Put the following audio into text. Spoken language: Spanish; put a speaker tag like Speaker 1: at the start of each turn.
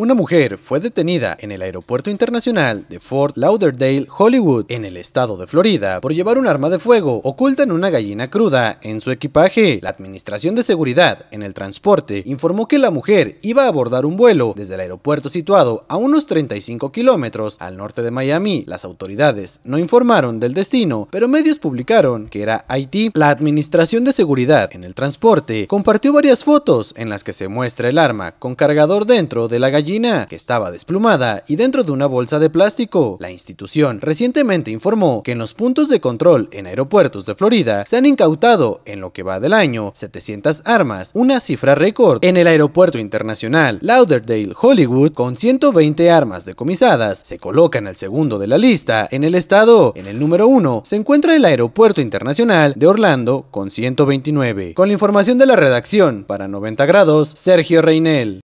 Speaker 1: Una mujer fue detenida en el aeropuerto internacional de Fort Lauderdale, Hollywood, en el estado de Florida, por llevar un arma de fuego oculta en una gallina cruda en su equipaje. La Administración de Seguridad en el Transporte informó que la mujer iba a abordar un vuelo desde el aeropuerto situado a unos 35 kilómetros al norte de Miami. Las autoridades no informaron del destino, pero medios publicaron que era Haití. La Administración de Seguridad en el Transporte compartió varias fotos en las que se muestra el arma con cargador dentro de la gallina que estaba desplumada y dentro de una bolsa de plástico. La institución recientemente informó que en los puntos de control en aeropuertos de Florida se han incautado, en lo que va del año, 700 armas, una cifra récord. En el aeropuerto internacional Lauderdale, Hollywood, con 120 armas decomisadas, se coloca en el segundo de la lista en el estado. En el número uno se encuentra el aeropuerto internacional de Orlando, con 129. Con la información de la redacción, para 90 grados, Sergio Reynel.